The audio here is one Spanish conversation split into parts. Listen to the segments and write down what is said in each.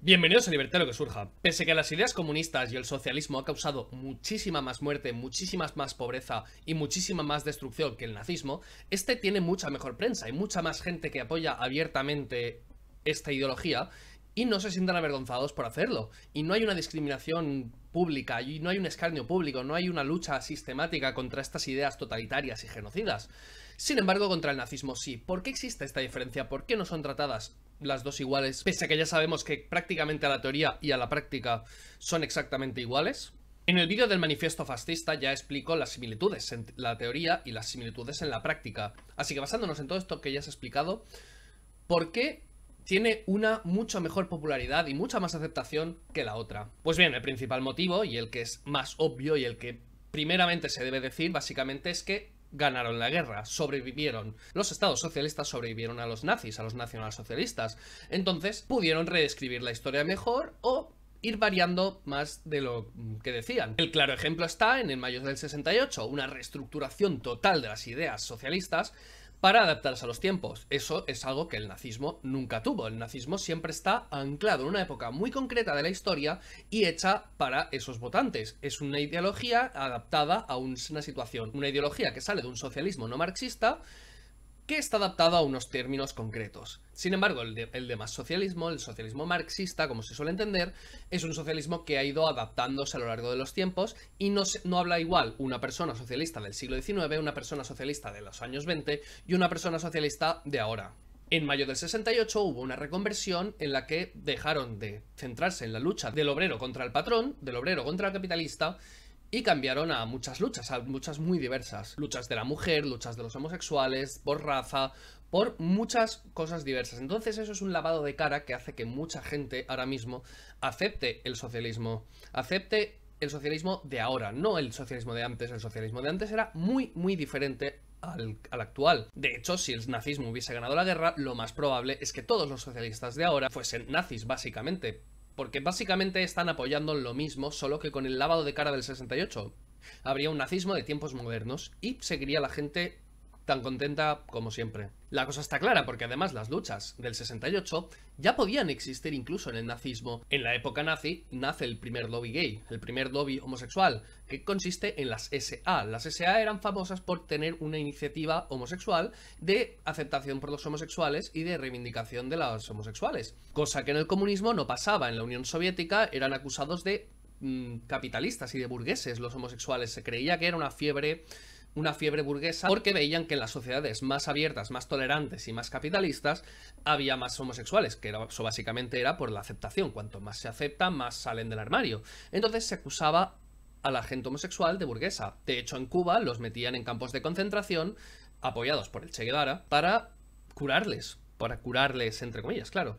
Bienvenidos a Libertad lo que surja. Pese que las ideas comunistas y el socialismo ha causado muchísima más muerte, muchísima más pobreza y muchísima más destrucción que el nazismo, este tiene mucha mejor prensa y mucha más gente que apoya abiertamente esta ideología y no se sientan avergonzados por hacerlo. Y no hay una discriminación pública, y no hay un escarnio público, no hay una lucha sistemática contra estas ideas totalitarias y genocidas. Sin embargo, contra el nazismo sí. ¿Por qué existe esta diferencia? ¿Por qué no son tratadas las dos iguales? Pese a que ya sabemos que prácticamente a la teoría y a la práctica son exactamente iguales. En el vídeo del manifiesto fascista ya explico las similitudes en la teoría y las similitudes en la práctica. Así que basándonos en todo esto que ya has explicado, ¿por qué tiene una mucha mejor popularidad y mucha más aceptación que la otra? Pues bien, el principal motivo, y el que es más obvio y el que primeramente se debe decir, básicamente es que ganaron la guerra, sobrevivieron. Los estados socialistas sobrevivieron a los nazis, a los nacionalsocialistas. Entonces pudieron reescribir la historia mejor o ir variando más de lo que decían. El claro ejemplo está en el mayo del 68, una reestructuración total de las ideas socialistas para adaptarse a los tiempos. Eso es algo que el nazismo nunca tuvo. El nazismo siempre está anclado en una época muy concreta de la historia y hecha para esos votantes. Es una ideología adaptada a una situación, una ideología que sale de un socialismo no marxista que está adaptado a unos términos concretos. Sin embargo, el, demás socialismo, el socialismo marxista, como se suele entender, es un socialismo que ha ido adaptándose a lo largo de los tiempos y no, no habla igual una persona socialista del siglo XIX, una persona socialista de los años 20 y una persona socialista de ahora. En mayo del 68 hubo una reconversión en la que dejaron de centrarse en la lucha del obrero contra el patrón, del obrero contra el capitalista, y cambiaron a muchas luchas, a muchas muy diversas. Luchas de la mujer, luchas de los homosexuales, por raza, por muchas cosas diversas. Entonces eso es un lavado de cara que hace que mucha gente ahora mismo acepte el socialismo, acepte el socialismo de ahora, no el socialismo de antes. El socialismo de antes era muy, muy diferente al, al, actual. De hecho, si el nazismo hubiese ganado la guerra, lo más probable es que todos los socialistas de ahora fuesen nazis, básicamente, porque básicamente están apoyando lo mismo, solo que con el lavado de cara del 68. Habría un nazismo de tiempos modernos y seguiría la gente tan contenta como siempre. La cosa está clara porque además las luchas del 68 ya podían existir incluso en el nazismo. En la época nazi nace el primer lobby gay, el primer lobby homosexual, que consiste en las SA. Las SA eran famosas por tener una iniciativa homosexual de aceptación por los homosexuales y de reivindicación de los homosexuales, cosa que en el comunismo no pasaba. En la Unión Soviética eran acusados de mm, capitalistas y de burgueses los homosexuales. Se creía que era una fiebre una fiebre burguesa porque veían que en las sociedades más abiertas, más tolerantes y más capitalistas había más homosexuales, que eso básicamente era por la aceptación. Cuanto más se acepta, más salen del armario. Entonces se acusaba a la gente homosexual de burguesa. De hecho, en Cuba los metían en campos de concentración, apoyados por el Che Guevara, para curarles, para curarles, entre comillas, claro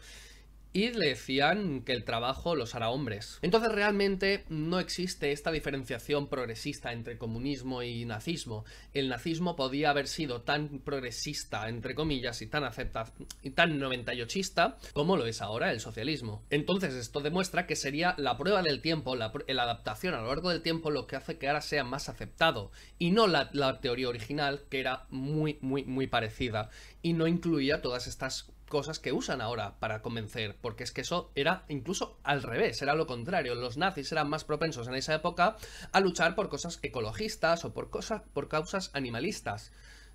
y le decían que el trabajo los hará hombres. Entonces realmente no existe esta diferenciación progresista entre comunismo y nazismo. El nazismo podía haber sido tan progresista, entre comillas, y tan acepta y tan 98ista como lo es ahora el socialismo. Entonces esto demuestra que sería la prueba del tiempo, la, adaptación a lo largo del tiempo lo que hace que ahora sea más aceptado y no la, la teoría original que era muy muy muy parecida y no incluía todas estas cosas que usan ahora para convencer, porque es que eso era incluso al revés, era lo contrario, los nazis eran más propensos en esa época a luchar por cosas ecologistas o por, cosas, por causas animalistas.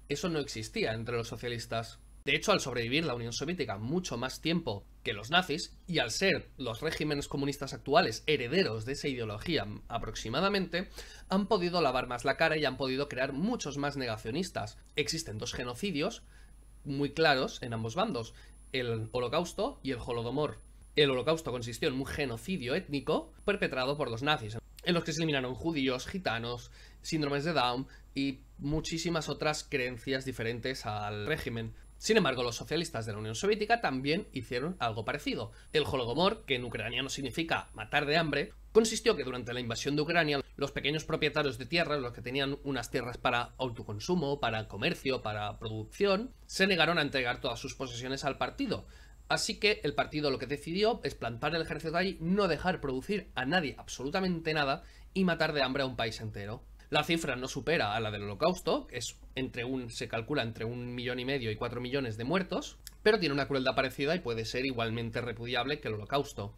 Eso no existía entre los socialistas. De hecho, al sobrevivir la Unión Soviética mucho más tiempo que los nazis, y al ser los regímenes comunistas actuales herederos de esa ideología aproximadamente, han podido lavar más la cara y han podido crear muchos más negacionistas. Existen dos genocidios muy claros en ambos bandos, el Holocausto y el Holodomor. El Holocausto consistió en un genocidio étnico perpetrado por los nazis, en los que se eliminaron judíos, gitanos, síndromes de Down y muchísimas otras creencias diferentes al régimen. Sin embargo, los socialistas de la Unión Soviética también hicieron algo parecido. El Holodomor, que en ucraniano significa matar de hambre, consistió que durante la invasión de Ucrania los pequeños propietarios de tierras, los que tenían unas tierras para autoconsumo, para comercio, para producción, se negaron a entregar todas sus posesiones al partido. Así que el partido lo que decidió es plantar el ejército allí, no dejar producir a nadie absolutamente nada y matar de hambre a un país entero. La cifra no supera a la del holocausto, que es entre un, se calcula entre un millón y medio y cuatro millones de muertos, pero tiene una crueldad parecida y puede ser igualmente repudiable que el holocausto.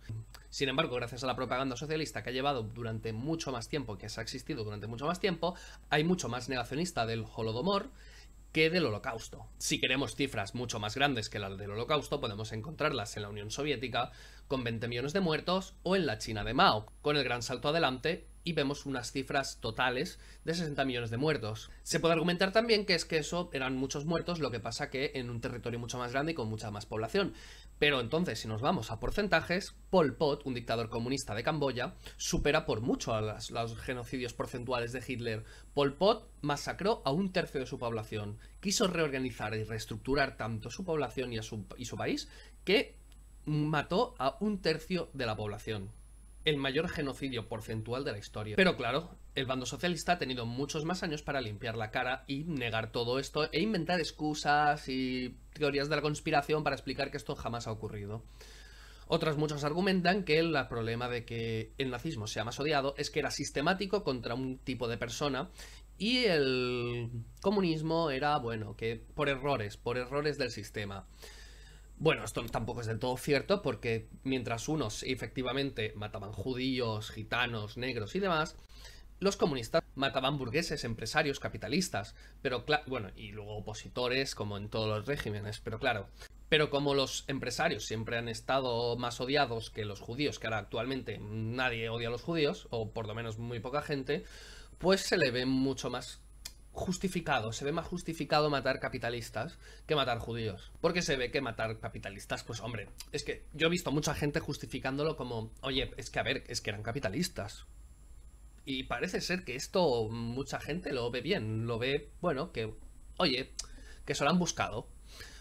Sin embargo, gracias a la propaganda socialista que ha llevado durante mucho más tiempo, que se ha existido durante mucho más tiempo, hay mucho más negacionista del holodomor que del holocausto. Si queremos cifras mucho más grandes que las del holocausto, podemos encontrarlas en la Unión Soviética, con 20 millones de muertos, o en la China de Mao, con el gran salto adelante y vemos unas cifras totales de 60 millones de muertos. Se puede argumentar también que es que eso eran muchos muertos, lo que pasa que en un territorio mucho más grande y con mucha más población. Pero entonces, si nos vamos a porcentajes, Pol Pot, un dictador comunista de Camboya, supera por mucho a los genocidios porcentuales de Hitler. Pol Pot masacró a un tercio de su población. Quiso reorganizar y reestructurar tanto su población y, su, y su país que mató a un tercio de la población. El mayor genocidio porcentual de la historia. Pero claro, el bando socialista ha tenido muchos más años para limpiar la cara y negar todo esto e inventar excusas y teorías de la conspiración para explicar que esto jamás ha ocurrido. Otras muchas argumentan que el problema de que el nazismo sea más odiado es que era sistemático contra un tipo de persona y el comunismo era, bueno, que por errores, por errores del sistema. Bueno, esto tampoco es del todo cierto porque mientras unos efectivamente mataban judíos, gitanos, negros y demás, los comunistas mataban burgueses, empresarios, capitalistas, pero bueno, y luego opositores como en todos los regímenes, pero claro. Pero como los empresarios siempre han estado más odiados que los judíos, que ahora actualmente nadie odia a los judíos, o por lo menos muy poca gente, pues se le ve mucho más justificado, se ve más justificado matar capitalistas que matar judíos. Porque se ve que matar capitalistas, pues hombre, es que yo he visto mucha gente justificándolo como, oye, es que a ver, es que eran capitalistas. Y parece ser que esto mucha gente lo ve bien, lo ve, bueno, que, oye, que se lo han buscado.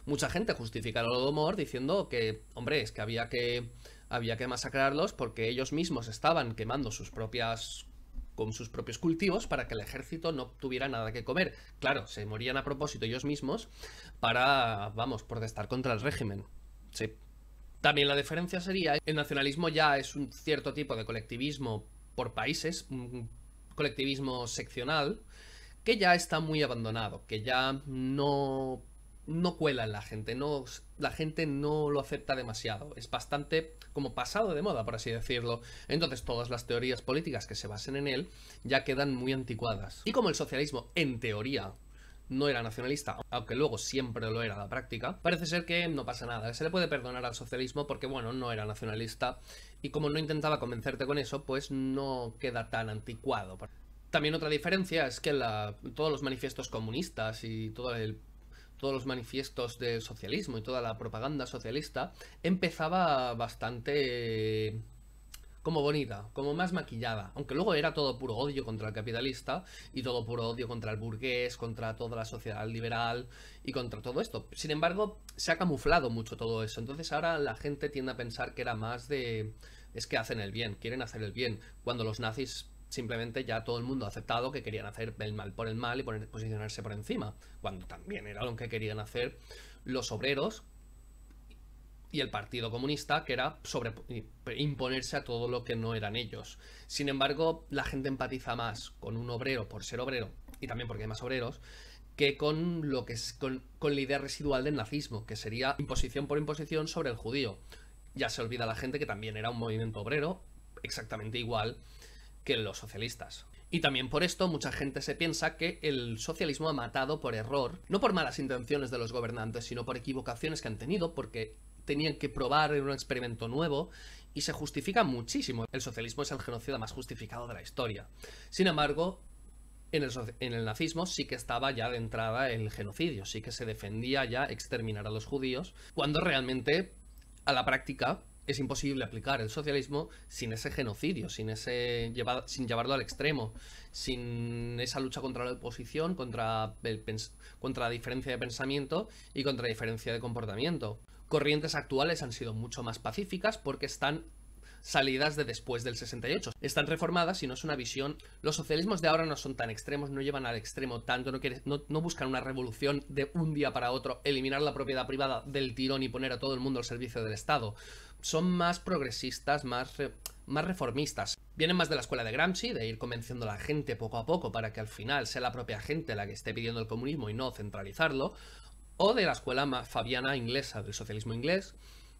Mucha gente justifica de humor diciendo que, hombre, es que había que había que masacrarlos porque ellos mismos estaban quemando sus propias con sus propios cultivos para que el ejército no tuviera nada que comer. Claro, se morían a propósito ellos mismos para, vamos, protestar contra el régimen. Sí. También la diferencia sería, el nacionalismo ya es un cierto tipo de colectivismo por países, un colectivismo seccional, que ya está muy abandonado, que ya no no cuela en la gente, no, la gente no lo acepta demasiado, es bastante como pasado de moda, por así decirlo. Entonces todas las teorías políticas que se basen en él ya quedan muy anticuadas. Y como el socialismo, en teoría, no era nacionalista, aunque luego siempre lo era la práctica, parece ser que no pasa nada, se le puede perdonar al socialismo porque, bueno, no era nacionalista y como no intentaba convencerte con eso, pues no queda tan anticuado. También otra diferencia es que todos los manifiestos comunistas y todo el todos los manifiestos del socialismo y toda la propaganda socialista, empezaba bastante eh, como bonita, como más maquillada, aunque luego era todo puro odio contra el capitalista y todo puro odio contra el burgués, contra toda la sociedad liberal y contra todo esto. Sin embargo, se ha camuflado mucho todo eso, entonces ahora la gente tiende a pensar que era más de es que hacen el bien, quieren hacer el bien, cuando los nazis simplemente ya todo el mundo ha aceptado que querían hacer el mal por el mal y posicionarse por encima, cuando también era lo que querían hacer los obreros y el Partido Comunista, que era sobre, imponerse a todo lo que no eran ellos. Sin embargo, la gente empatiza más con un obrero por ser obrero, y también porque hay más obreros, que con lo que es, con la idea residual del nazismo, que sería imposición por imposición sobre el judío. Ya se olvida la gente que también era un movimiento obrero, exactamente igual que los socialistas. Y también por esto mucha gente se piensa que el socialismo ha matado por error, no por malas intenciones de los gobernantes, sino por equivocaciones que han tenido, porque tenían que probar en un experimento nuevo y se justifica muchísimo. El socialismo es el genocida más justificado de la historia. Sin embargo, en el, nazismo sí que estaba ya de entrada el genocidio, sí que se defendía ya exterminar a los judíos, cuando realmente a la práctica es imposible aplicar el socialismo sin ese genocidio, sin ese sin llevarlo al extremo, sin esa lucha contra la oposición, contra, el contra la diferencia de pensamiento y contra la diferencia de comportamiento. Corrientes actuales han sido mucho más pacíficas porque están salidas de después del 68. Están reformadas y no es una visión. Los socialismos de ahora no son tan extremos, no llevan al extremo tanto, no, buscan una revolución de un día para otro, eliminar la propiedad privada del tirón y poner a todo el mundo al servicio del Estado son más progresistas, más, más reformistas. Vienen más de la escuela de Gramsci, de ir convenciendo a la gente poco a poco para que al final sea la propia gente la que esté pidiendo el comunismo y no centralizarlo, o de la escuela más fabiana inglesa, del socialismo inglés,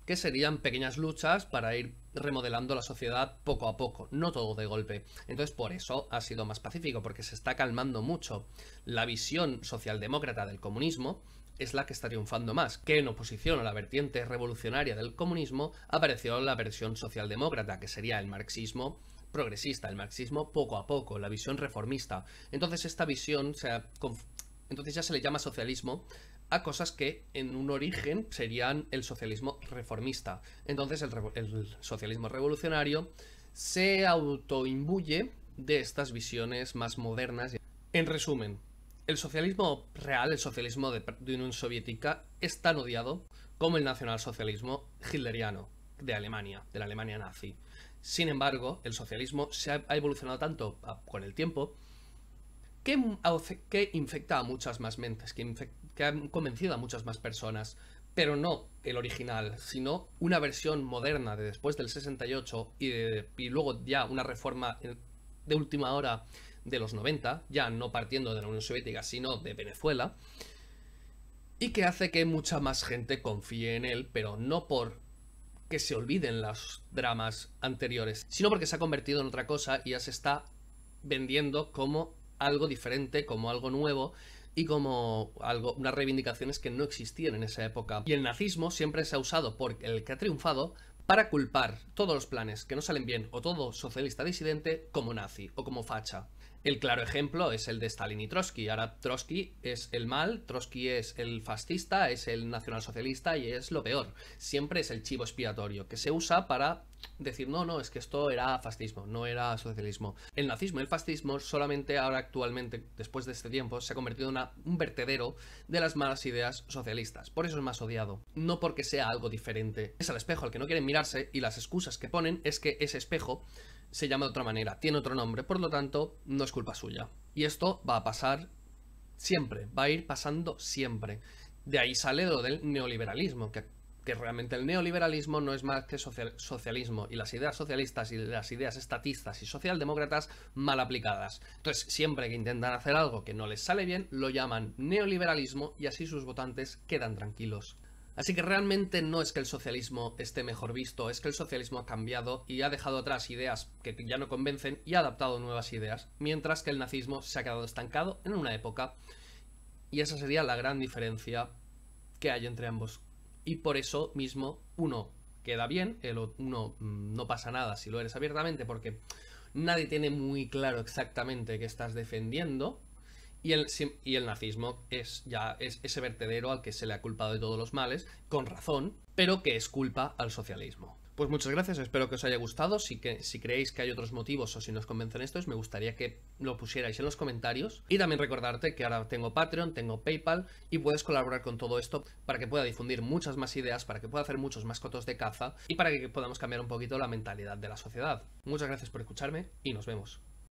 que serían pequeñas luchas para ir remodelando la sociedad poco a poco, no todo de golpe. Entonces por eso ha sido más pacífico, porque se está calmando mucho la visión socialdemócrata del comunismo es la que está triunfando más, que en oposición a la vertiente revolucionaria del comunismo apareció la versión socialdemócrata, que sería el marxismo progresista, el marxismo poco a poco, la visión reformista. Entonces esta visión, entonces ya se le llama socialismo a cosas que en un origen serían el socialismo reformista. Entonces el, el socialismo revolucionario se autoimbuye de estas visiones más modernas. En resumen, el socialismo real, el socialismo de, Unión Soviética, es tan odiado como el nacionalsocialismo hitleriano de Alemania, de la Alemania nazi. Sin embargo, el socialismo se ha evolucionado tanto ah, con el tiempo que, infecta a muchas más mentes, que, ha convencido a muchas más personas, pero no el original, sino una versión moderna de después del 68 y, de, y luego ya una reforma de última hora de los 90, ya no partiendo de la Unión Soviética, sino de Venezuela, y que hace que mucha más gente confíe en él, pero no por que se olviden los dramas anteriores, sino porque se ha convertido en otra cosa y ya se está vendiendo como algo diferente, como algo nuevo y como algo, unas reivindicaciones que no existían en esa época. Y el nazismo siempre se ha usado por el que ha triunfado para culpar todos los planes que no salen bien o todo socialista disidente como nazi o como facha. El claro ejemplo es el de Stalin y Trotsky. Ahora Trotsky es el mal, Trotsky es el fascista, es el nacionalsocialista y es lo peor. Siempre es el chivo expiatorio que se usa para decir, no, no, es que esto era fascismo, no era socialismo. El nazismo y el fascismo solamente ahora actualmente, después de este tiempo, se ha convertido en un vertedero de las malas ideas socialistas. Por eso es más odiado, no porque sea algo diferente. Es al espejo al que no quieren mirarse y las excusas que ponen es que ese espejo se llama de otra manera, tiene otro nombre, por lo tanto, no es culpa suya. Y esto va a pasar siempre, va a ir pasando siempre. De ahí sale lo del neoliberalismo, que, realmente el neoliberalismo no es más que socialismo y las ideas socialistas y las ideas estatistas y socialdemócratas mal aplicadas. Entonces, siempre que intentan hacer algo que no les sale bien, lo llaman neoliberalismo y así sus votantes quedan tranquilos. Así que realmente no es que el socialismo esté mejor visto, es que el socialismo ha cambiado y ha dejado atrás ideas que ya no convencen y ha adaptado nuevas ideas, mientras que el nazismo se ha quedado estancado en una época. Y esa sería la gran diferencia que hay entre ambos. Y por eso mismo uno queda bien, el uno mm, no pasa nada si lo eres abiertamente porque nadie tiene muy claro exactamente qué estás defendiendo, y el, nazismo es ya es ese vertedero al que se le ha culpado de todos los males, con razón, pero que es culpa al socialismo. Pues muchas gracias, espero que os haya gustado. Si, si creéis que hay otros motivos o si nos convencen estos, me gustaría que lo pusierais en los comentarios. Y también recordarte que ahora tengo Patreon, tengo PayPal y puedes colaborar con todo esto para que pueda difundir muchas más ideas, para que pueda hacer muchos más cotos de caza y para que podamos cambiar un poquito la mentalidad de la sociedad. Muchas gracias por escucharme y nos vemos.